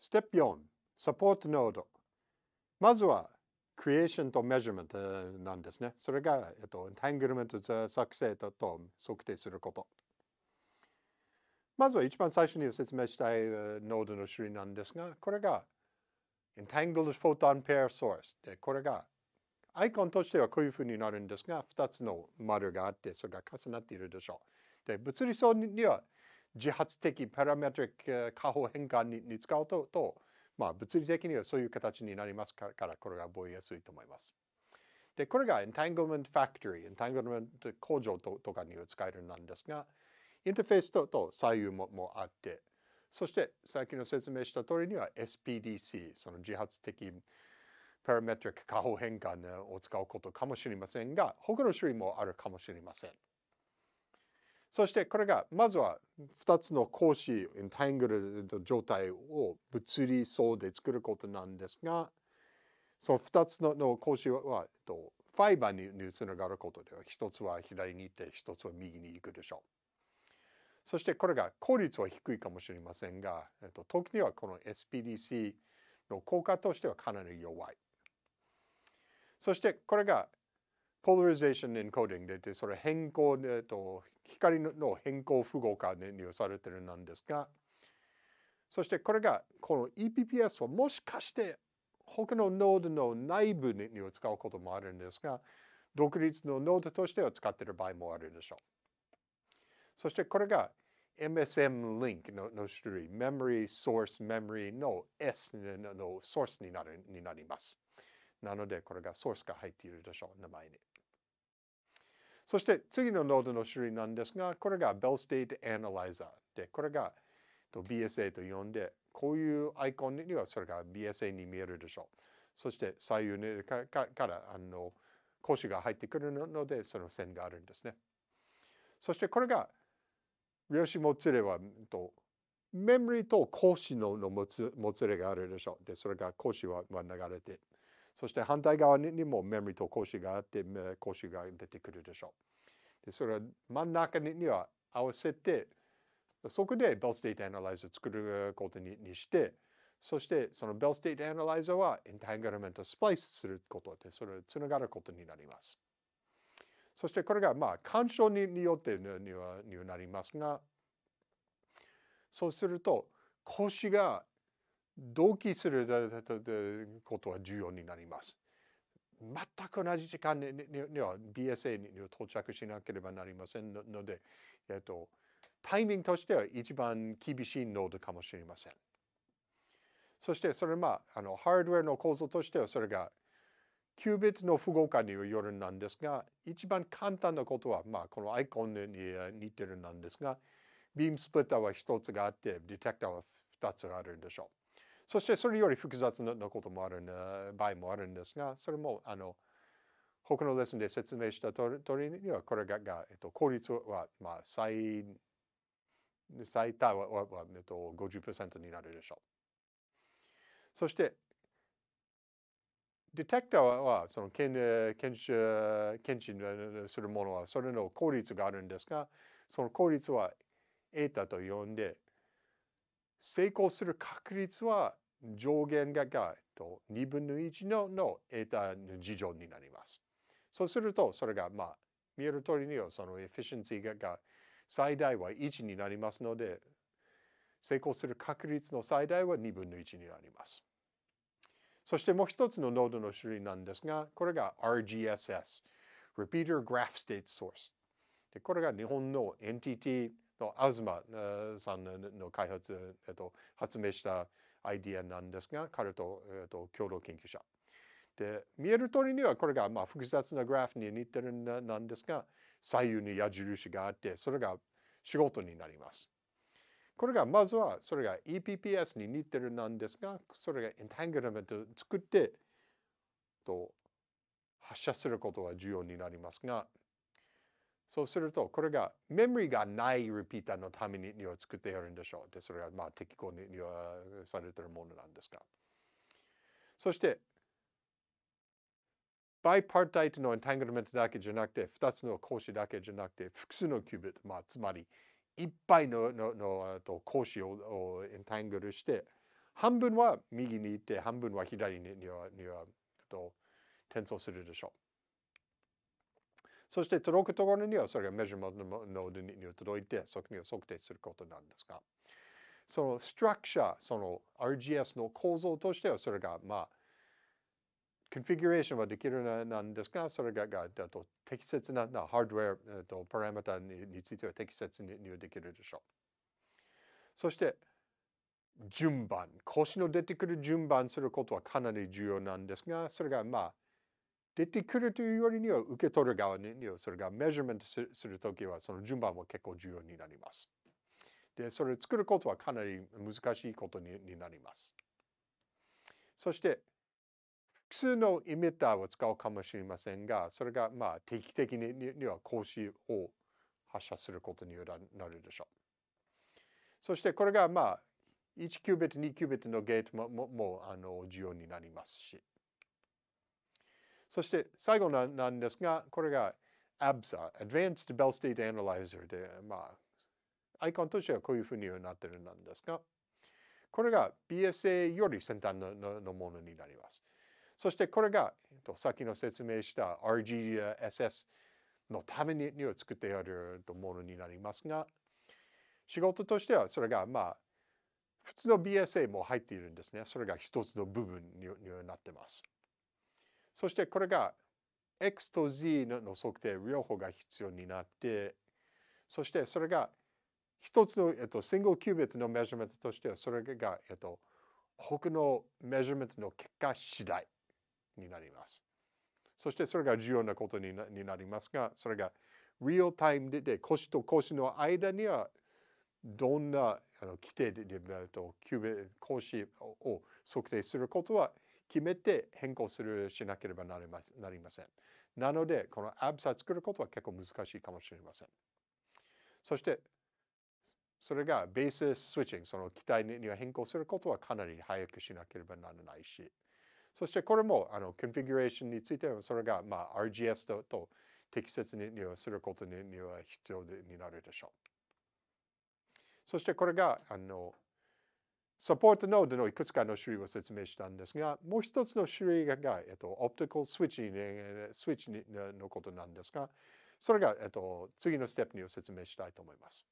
ステップ4、サポートノード。まずは、クリエーションとメジャーメントなんですね。それが、えっと、エンタングルメント作成と測定すること。まずは一番最初に説明したいノードの種類なんですが、これが Entangled Photon Pair Source で、これがアイコンとしてはこういうふうになるんですが、2つの丸があって、それが重なっているでしょう。で、物理層には自発的パラメトリック下方変換にに使うとと、まあ、物理的にはそういう形になりますからこれが覚えやすいと思います。でこれが Entanglement Factory、Entanglement 工場ととかに使えるなんですがインターフェースとと左右ももあってそして先の説明した通りには SPDC その自発的パラメトリック下方変換を使うことかもしれませんが他の種類もあるかもしれません。そしてこれがまずは2つの格子エンタイングルの状態を物理層で作ることなんですがその2つの格子はファイバーにつながることで1つは左に行って1つは右に行くでしょう。そしてこれが効率は低いかもしれませんが、えっと、時にはこの SPDC の効果としてはかなり弱い。そしてこれがポーラ a r i z a t i o n encoding でそれ変更で、えっと、光の変更符号化に利用されてるなんですがそしてこれがこの EPPS はもしかして他のノードの内部に使うこともあるんですが独立のノードとしては使っている場合もあるでしょう。そしてこれが MSM リンクのの種類 Memory Source Memory の S のソースになるになります。なのでこれがソースが入っているでしょう名前に。そして次のノードの種類なんですが、これが Bell State Analyzer で、これが BSA と呼んで、こういうアイコンにはそれが BSA に見えるでしょう。そして左右にからあの講師が入ってくるので、その線があるんですね。そしてこれが、量子もつれは、とメモリと格子ののもつもつれがあるでしょう。で、それが格子はは流れて、そして反対側にもメモリと子があって、子が出てくるでしょう。で、それは真ん中には合わせて、そこで Bell State Analyzer を作ることにして、そしてその Bell State Analyzer は Entanglement をス l i イスすることで、それをつながることになります。そしてこれがまあ干渉によってにはになりますが、そうすると子が同期することは重要になります。全く同じ時間にには BSA に到着しなければなりませんので、えっと、タイミングとしては一番厳しいノードかもしれません。そしてそれまああのハードウェアの構造としてはそれがキュービットの符号化によるなんですが一番簡単なことは、まあ、このアイコンに似てるなんですがビームスプリッターは1つがあってディテクターは2つあるんでしょう。そしてそれより複雑なこともある場合もあるんですが、それもあの他のレッスンで説明した通りには、これがが、えっと、効率は、まあ、最最多ははは、えっと、50%になるでしょう。そして、ディテクターはその検検知検知するものはそれの効率があるんですが、その効率はエータと呼んで、成功する確率は上限がが、えっと、2分の1のの得た事情になります。そうすると、それが、まあ、見える通りには、そのエフィシェンシーがが最大は1になりますので、成功する確率の最大は2分の1になります。そしてもう一つのノードの種類なんですが、これが RGSS、Repeater Graph State Source。でこれが日本の NTT と東さんの開発、えっと、発明したアイディアなんですが、彼と、えっと、共同研究者。で、見える通りにはこれがまあ複雑なグラフに似てるんなんですが、左右に矢印があって、それが仕事になります。これがまずはそれが EPPS に似てるなんですが、それがエンタングラメントを作ってと発射することが重要になりますが、そうすると、これがメモリがないリピーターのためにを作ってやるんでしょう。で、それがまあ適合にされてるものなんですが。そして、バイパータイトのエンタングルメントだけじゃなくて、2つの格子だけじゃなくて、複数のキュービット、まあ、つまり、いっぱいのののと格子ををエンタングルして、半分は右に行って、半分は左ににはにはと転送するでしょう。そして届くところにはそれがメジュメントノードに届いてそこには測定することなんですがそのストラクチャーその RGS の構造としてはそれがまあコンフィギュレーションはできるなんですが、それががだと適切ななハードウェア、えっと、パラメータにについては適切に入できるでしょう。そして、順番。腰の出てくる順番することはかなり重要なんですが、それがまあ、出てくるというよりには受け取る側にそれがメジャーメントするときはその順番も結構重要になります。でそれを作ることはかなり難しいことになります。そして複数のイミッターを使うかもしれませんがそれがまあ定期的にには格子を発射することになるでしょう。そしてこれがまあ1キュービット2キュービットのゲートもももあの重要になりますし。そして最後なんですが、これが ABSA、Advanced Bell State Analyzer で、まあ、アイコンとしてはこういうふうになってるんですが、これが BSA より先端のものになります。そしてこれが、えっと、さっきの説明した RGSS のために作ってあるものになりますが、仕事としてはそれがまあ、普通の BSA も入っているんですね。それが一つの部分になってます。そしてこれが X と Z の測定両方が必要になって、そしてそれが一つの、えっと、シングルキュービットのメジャーメントとしては、それが、えっと、他のメジャーメントの結果次第になります。そしてそれが重要なことになりますが、それがリアルタイムでで腰と腰の間にはどんなあの規定でえっと、キュービット腰を測定することは決めて変更するしなければなりまなりません。なので、このアブサ作ることは結構難しいかもしれません。そして、それがベーススイッチング、その機体には変更することはかなり早くしなければならないし、そしてこれもあのコンフィギュレーションについては、それが、まあ、RGS とと適切にすることには必要になるでしょう。そしてこれがあのサポートノードのいくつかの種類を説明したんですが、もう一つの種類が、えっと、オプティカルスイッチに、スイッチのことなんですが、それが、えっと、次のステップに説明したいと思います。